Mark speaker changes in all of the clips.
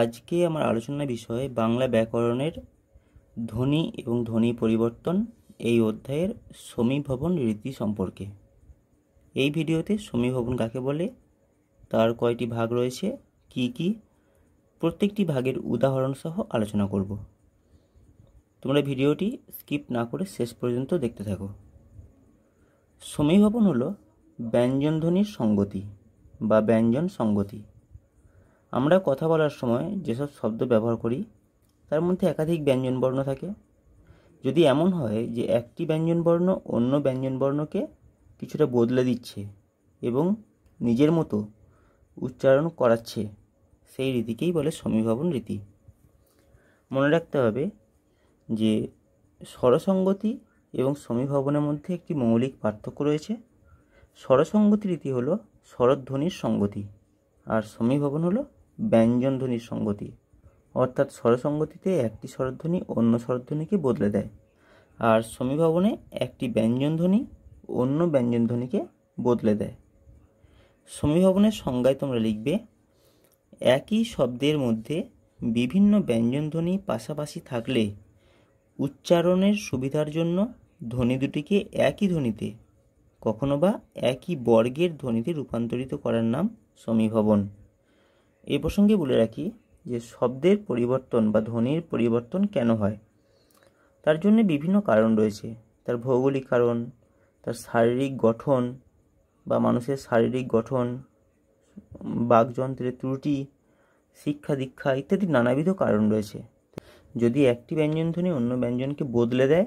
Speaker 1: আজকে আমার আলোচনার বিষয় বাংলা ব্যাকরণের ধ্বনি এবং ধ্বনি পরিবর্তন এই অধ্যায়ের সমীভবন রীতি সম্পর্কে এই ভিডিওতে সমীভবন কাকে বলে তার কয়টি ভাগ রয়েছে কি কি প্রত্যেকটি ভাগের উদাহরণ সহ আলোচনা করব তোমরা ভিডিওটি স্কিপ না করে শেষ পর্যন্ত দেখতে থাকো সমীভবন হলো ব্যঞ্জন ধ্বনির সঙ্গতি বা ব্যঞ্জন সঙ্গতি আমরা কথা বলার সময় যেসব শব্দ ব্যবহার করি তার মধ্যে একাধিক ব্যঞ্জনবর্ণ থাকে যদি এমন হয় যে একটি ব্যঞ্জনবর্ণ অন্য ব্যঞ্জনবর্ণকে কিছুটা বদলে দিচ্ছে এবং নিজের মতো উচ্চারণ করাচ্ছে সেই রীতিকেই বলে সমীভবন রীতি মনে রাখতে হবে যে স্বরসঙ্গতি এবং সমীভবনের মধ্যে একটি মৌলিক পার্থক্য রয়েছে স্বরসঙ্গতি রীতি হলো স্বরধ্বনির সঙ্গতি আর সমীভবন হলো ব্যঞ্জনধ্বনির সঙ্গতি অর্থাৎ স্বরসঙ্গতিতে একটি স্বরধ্বনি অন্য স্বরধ্বনিকে বদলে দেয় আর সমীভবনে একটি ব্যঞ্জনধ্বনি অন্য ব্যঞ্জনধ্বনিকে বদলে দেয় সমীভবনের সংজ্ঞায় তোমরা লিখবে একই শব্দের মধ্যে বিভিন্ন ব্যঞ্জনধ্বনি পাশাপাশি থাকলে উচ্চারণের সুবিধার জন্য ধ্বনি দুটিকে একই ধ্বনিতে কখনো বা একই বর্গের ধ্বনিতে রূপান্তরিত করার নাম সমীভবন এই প্রসঙ্গে বলে রাখি যে শব্দের পরিবর্তন বা ধ্বনির পরিবর্তন কেন হয় তার জন্য বিভিন্ন কারণ রয়েছে তার ভৌগোলিক কারণ তার শারীরিক গঠন বা মানুষের শারীরিক গঠন বাকযন্ত্রের ত্রুটি শিক্ষা দীক্ষা ইত্যাদি নানাবিধ কারণ রয়েছে যদি একটি ব্যঞ্জন ধ্বনি অন্য ব্যঞ্জনকে বদলে দেয়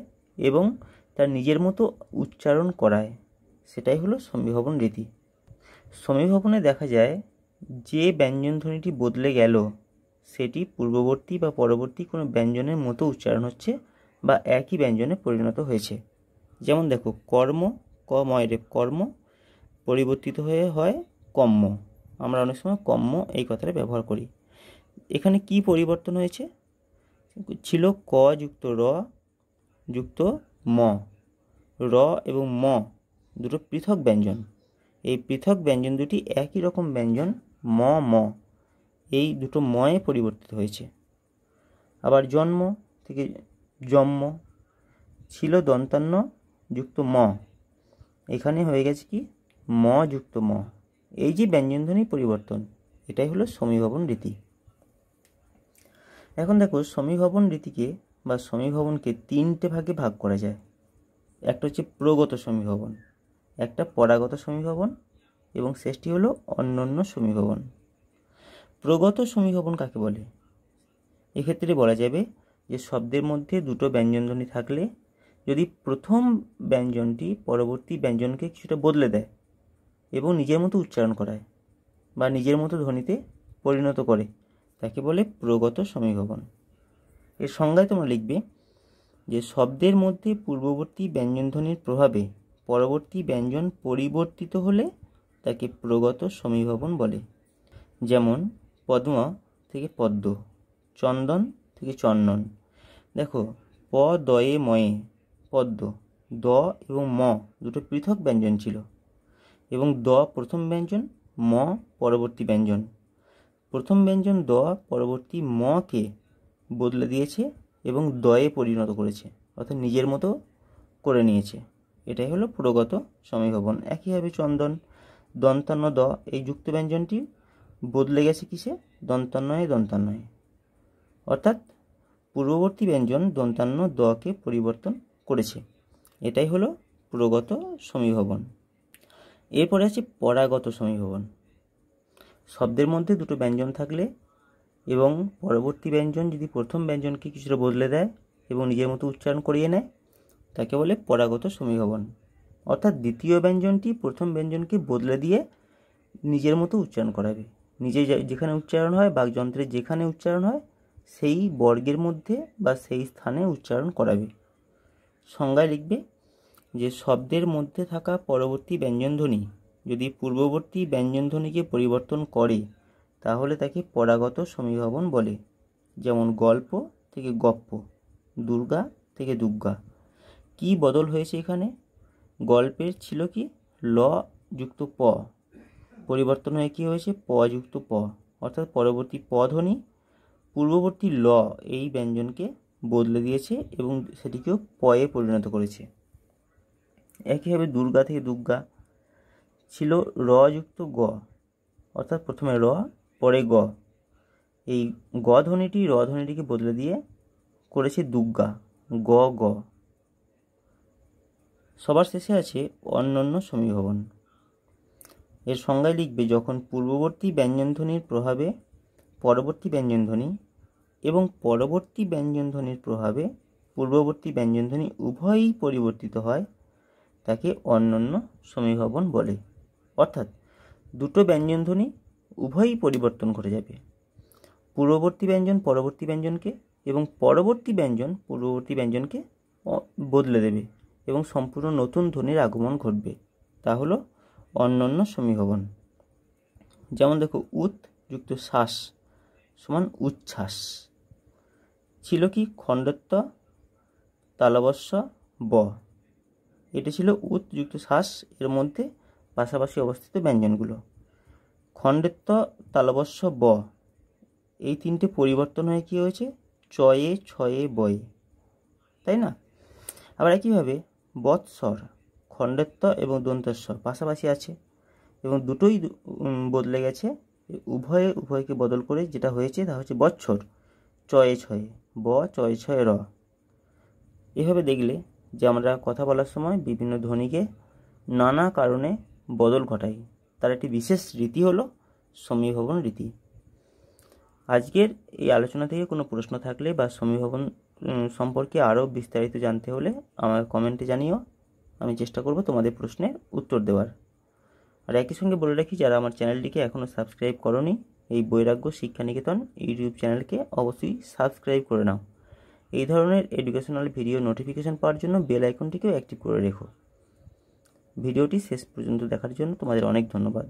Speaker 1: এবং তার নিজের মতো উচ্চারণ করায় সেটাই হলো সমীভবন রীতি সমীভবনে দেখা যায় যে ব্যঞ্জনধ্বনিটি বদলে গেল সেটি পূর্ববর্তী বা পরবর্তী কোনো ব্যঞ্জনের মতো উচ্চারণ হচ্ছে বা একই ব্যঞ্জনে পরিণত হয়েছে যেমন দেখো কর্ম ক ময়রে কর্ম পরিবর্তিত হয়ে হয় কম্ম আমরা অনেক সময় কম্ম এই কথাটা ব্যবহার করি এখানে কি পরিবর্তন হয়েছে ছিল ক যুক্ত র যুক্ত ম র এবং ম দুটো পৃথক ব্যঞ্জন এই পৃথক ব্যঞ্জন দুটি একই রকম ব্যঞ্জন ম ম এই দুটো ময়ে পরিবর্তিত হয়েছে আবার জন্ম থেকে জন্ম ছিল দন্তান্ন যুক্ত ম এখানে হয়ে গেছে কি ম যুক্ত ম এই যে ব্যঞ্জনধ্বনি পরিবর্তন এটাই হলো সমীভবন রীতি এখন দেখো সমীভবন রীতিকে বা সমীভবনকে তিনটে ভাগে ভাগ করা যায় একটা হচ্ছে প্রগত সমীভবন একটা পরাগত সমীভবন এবং শেষটি হলো অন্যান্য সমীভবন প্রগত সমীভবন কাকে বলে এক্ষেত্রে বলা যাবে যে শব্দের মধ্যে দুটো ব্যঞ্জনধ্বনি থাকলে যদি প্রথম ব্যঞ্জনটি পরবর্তী ব্যঞ্জনকে কিছুটা বদলে দেয় এবং নিজের মতো উচ্চারণ করায় বা নিজের মতো ধ্বনিতে পরিণত করে তাকে বলে প্রগত সমীভবন এর সংজ্ঞায় তোমরা লিখবে যে শব্দের মধ্যে পূর্ববর্তী ব্যঞ্জনধ্বনির প্রভাবে পরবর্তী ব্যঞ্জন পরিবর্তিত হলে তাকে প্রগত সমীভবন বলে যেমন পদ্মা থেকে পদ্ম চন্দন থেকে চন্দন দেখো প দয়ে ময়ে পদ্ম দ এবং ম দুটো পৃথক ব্যঞ্জন ছিল এবং দ প্রথম ব্যঞ্জন ম পরবর্তী ব্যঞ্জন প্রথম ব্যঞ্জন দ পরবর্তী মকে বদলে দিয়েছে এবং দয়ে পরিণত করেছে অর্থাৎ নিজের মতো করে নিয়েছে এটাই হলো পুরগত সমীভবন একইভাবে চন্দন দন্তান্ন দ এই যুক্ত ব্যঞ্জনটি বদলে গেছে কিসে দন্তান্নয়ে দন্তান্নয়ে অর্থাৎ পূর্ববর্তী ব্যঞ্জন দন্তান্ন দকে পরিবর্তন করেছে এটাই হলো পুরগত সমীভবন এরপরে আছে পরাগত সমীভবন শব্দের মধ্যে দুটো ব্যঞ্জন থাকলে এবং পরবর্তী ব্যঞ্জন যদি প্রথম ব্যঞ্জনকে কিছুটা বদলে দেয় এবং নিজের মতো উচ্চারণ করিয়ে নেয় তাকে বলে পরাগত সমীভবন অর্থাৎ দ্বিতীয় ব্যঞ্জনটি প্রথম ব্যঞ্জনকে বদলে দিয়ে নিজের মতো উচ্চারণ করাবে নিজে যেখানে উচ্চারণ হয় বাকযন্ত্রে যেখানে উচ্চারণ হয় সেই বর্গের মধ্যে বা সেই স্থানে উচ্চারণ করাবে সংজ্ঞায় লিখবে যে শব্দের মধ্যে থাকা পরবর্তী ব্যঞ্জনধ্বনি যদি পূর্ববর্তী ব্যঞ্জনধ্বনিকে পরিবর্তন করে তাহলে তাকে পরাগত সমীভবন বলে যেমন গল্প থেকে গপ্প দুর্গা থেকে দুর্গা কি বদল হয়েছে এখানে গল্পের ছিল কি ল যুক্ত প পরিবর্তন হয়ে কী হয়েছে প যুক্ত প অর্থাৎ পরবর্তী প ধ্বনি পূর্ববর্তী ল এই ব্যঞ্জনকে বদলে দিয়েছে এবং সেটিকেও পয়ে পরিণত করেছে একইভাবে দুর্গা থেকে দুর্গা ছিল র যুক্ত গ অর্থাৎ প্রথমে র পরে গ এই গ ধ্বনিটি র ধ্বনিটিকে বদলে দিয়ে করেছে দুর্গা গ গ সবার শেষে আছে অন্যান্য সমীভবন এর সংজ্ঞায় লিখবে যখন পূর্ববর্তী ব্যঞ্জনধ্বনির প্রভাবে পরবর্তী ব্যঞ্জনধ্বনি এবং পরবর্তী ব্যঞ্জনধ্বনির প্রভাবে পূর্ববর্তী ব্যঞ্জনধ্বনি উভয়ই পরিবর্তিত হয় তাকে অন্যান্য সমীভবন বলে অর্থাৎ দুটো ব্যঞ্জনধ্বনি উভয়ই পরিবর্তন ঘটে যাবে পূর্ববর্তী ব্যঞ্জন পরবর্তী ব্যঞ্জনকে এবং পরবর্তী ব্যঞ্জন পূর্ববর্তী ব্যঞ্জনকে বদলে দেবে এবং সম্পূর্ণ নতুন ধ্বনির আগমন ঘটবে তা হলো অন্যান্য সমীভবন যেমন দেখো উত যুক্ত শ্বাস সমান উচ্ছ্বাস ছিল কি খণ্ডত্ব তালবস্য ব এটি ছিল উত যুক্ত শ্বাস এর মধ্যে পাশাপাশি অবস্থিত ব্যঞ্জনগুলো খণ্ডত্ব তালবস্য ব এই তিনটে পরিবর্তন হয়ে কী হয়েছে চয়ে ছয়ে বয়ে তাই না আবার একইভাবে বৎসর খণ্ডত্ব এবং দন্তস্বর পাশাপাশি আছে এবং দুটোই বদলে গেছে উভয়ে উভয়কে বদল করে যেটা হয়েছে তা হচ্ছে বৎসর চয়ে ছয়ে ব চয়ে ছয়ে র এভাবে দেখলে যে আমরা কথা বলার সময় বিভিন্ন ধ্বনিকে নানা কারণে বদল ঘটাই তার একটি বিশেষ রীতি হলো সমীভবন রীতি আজকের এই আলোচনা থেকে কোনো প্রশ্ন থাকলে বা সমীভবন সম্পর্কে আরও বিস্তারিত জানতে হলে আমার কমেন্টে জানিও আমি চেষ্টা করব তোমাদের প্রশ্নের উত্তর দেওয়ার আর একই সঙ্গে বলে রাখি যারা আমার চ্যানেলটিকে এখনও সাবস্ক্রাইব করনি এই বৈরাগ্য শিক্ষানিকেতন ইউটিউব চ্যানেলকে অবশ্যই সাবস্ক্রাইব করে নাও এই ধরনের এডুকেশনাল ভিডিও নোটিফিকেশান পাওয়ার জন্য বেল আইকনটিকেও অ্যাক্টিভ করে রেখো ভিডিওটি শেষ পর্যন্ত দেখার জন্য তোমাদের অনেক ধন্যবাদ